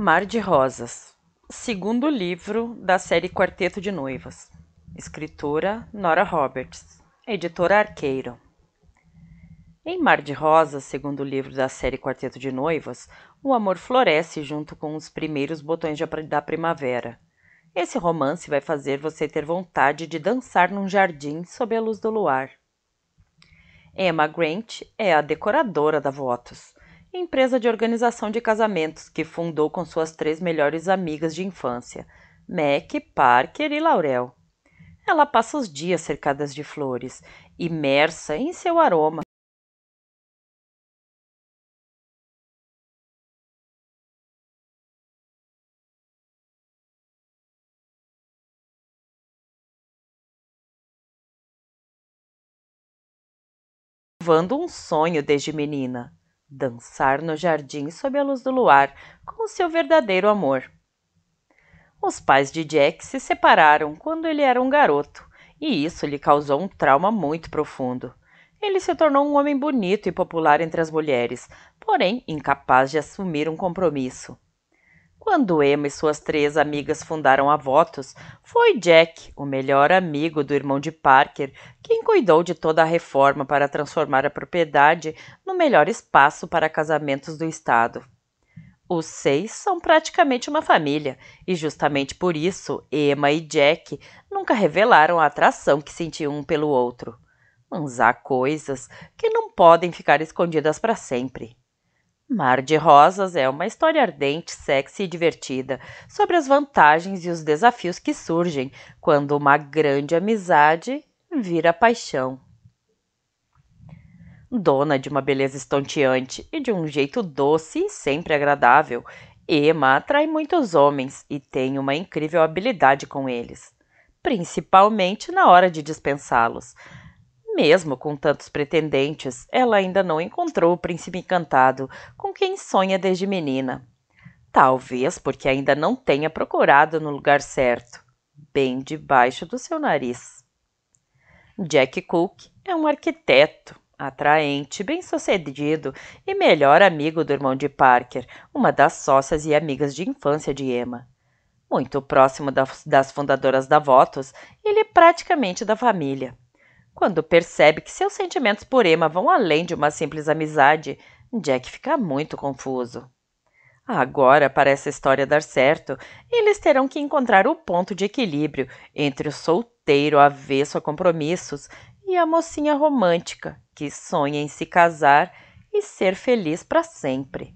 Mar de Rosas, segundo livro da série Quarteto de Noivas, escritora Nora Roberts, editora Arqueiro. Em Mar de Rosas, segundo livro da série Quarteto de Noivas, o amor floresce junto com os primeiros botões da primavera. Esse romance vai fazer você ter vontade de dançar num jardim sob a luz do luar. Emma Grant é a decoradora da Votos empresa de organização de casamentos que fundou com suas três melhores amigas de infância, Mac, Parker e Laurel. Ela passa os dias cercadas de flores, imersa em seu aroma. um sonho desde menina dançar no jardim sob a luz do luar com o seu verdadeiro amor. Os pais de Jack se separaram quando ele era um garoto, e isso lhe causou um trauma muito profundo. Ele se tornou um homem bonito e popular entre as mulheres, porém incapaz de assumir um compromisso. Quando Emma e suas três amigas fundaram a Votos, foi Jack, o melhor amigo do irmão de Parker, quem cuidou de toda a reforma para transformar a propriedade no melhor espaço para casamentos do estado. Os seis são praticamente uma família, e justamente por isso Emma e Jack nunca revelaram a atração que sentiam um pelo outro. Mas há coisas que não podem ficar escondidas para sempre. Mar de Rosas é uma história ardente, sexy e divertida sobre as vantagens e os desafios que surgem quando uma grande amizade vira paixão. Dona de uma beleza estonteante e de um jeito doce e sempre agradável, Emma atrai muitos homens e tem uma incrível habilidade com eles, principalmente na hora de dispensá-los mesmo com tantos pretendentes, ela ainda não encontrou o príncipe encantado com quem sonha desde menina. Talvez porque ainda não tenha procurado no lugar certo, bem debaixo do seu nariz. Jack Cook é um arquiteto, atraente, bem-sucedido e melhor amigo do irmão de Parker, uma das sócias e amigas de infância de Emma. Muito próximo das fundadoras da Votos, ele é praticamente da família. Quando percebe que seus sentimentos por Emma vão além de uma simples amizade, Jack fica muito confuso. Agora, para essa história dar certo, eles terão que encontrar o ponto de equilíbrio entre o solteiro avesso a compromissos e a mocinha romântica que sonha em se casar e ser feliz para sempre.